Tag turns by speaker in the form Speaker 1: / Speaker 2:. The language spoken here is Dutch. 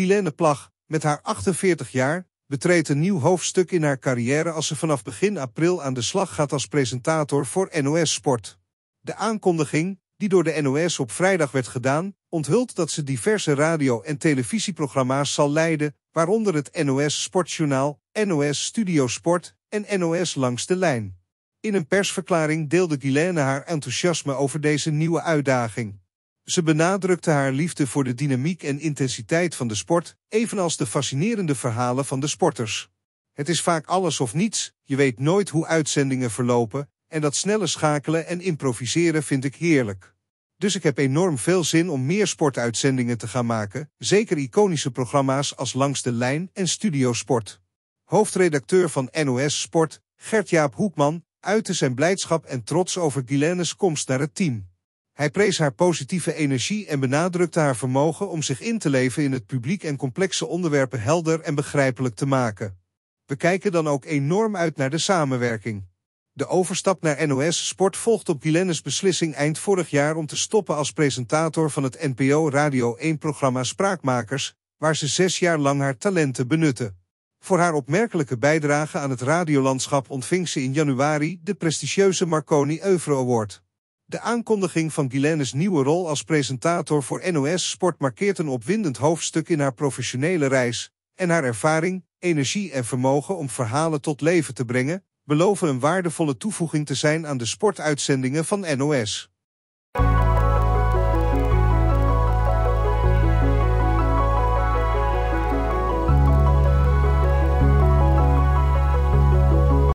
Speaker 1: Kilene Plag, met haar 48 jaar, betreedt een nieuw hoofdstuk in haar carrière als ze vanaf begin april aan de slag gaat als presentator voor NOS Sport. De aankondiging, die door de NOS op vrijdag werd gedaan, onthult dat ze diverse radio- en televisieprogramma's zal leiden, waaronder het NOS Sportjournaal, NOS Studio Sport en NOS Langs de Lijn. In een persverklaring deelde Guilaine haar enthousiasme over deze nieuwe uitdaging. Ze benadrukte haar liefde voor de dynamiek en intensiteit van de sport, evenals de fascinerende verhalen van de sporters. Het is vaak alles of niets, je weet nooit hoe uitzendingen verlopen, en dat snelle schakelen en improviseren vind ik heerlijk. Dus ik heb enorm veel zin om meer sportuitzendingen te gaan maken, zeker iconische programma's als Langs de Lijn en Studio Sport. Hoofdredacteur van NOS Sport, Gert-Jaap Hoekman, uitte zijn blijdschap en trots over Guilaines komst naar het team. Hij prees haar positieve energie en benadrukte haar vermogen om zich in te leven in het publiek en complexe onderwerpen helder en begrijpelijk te maken. We kijken dan ook enorm uit naar de samenwerking. De overstap naar NOS Sport volgt op Guilennes beslissing eind vorig jaar om te stoppen als presentator van het NPO Radio 1-programma Spraakmakers, waar ze zes jaar lang haar talenten benutte. Voor haar opmerkelijke bijdrage aan het radiolandschap ontving ze in januari de prestigieuze Marconi Euvre Award. De aankondiging van Guylaines nieuwe rol als presentator voor NOS Sport markeert een opwindend hoofdstuk in haar professionele reis. En haar ervaring, energie en vermogen om verhalen tot leven te brengen, beloven een waardevolle toevoeging te zijn aan de sportuitzendingen van NOS.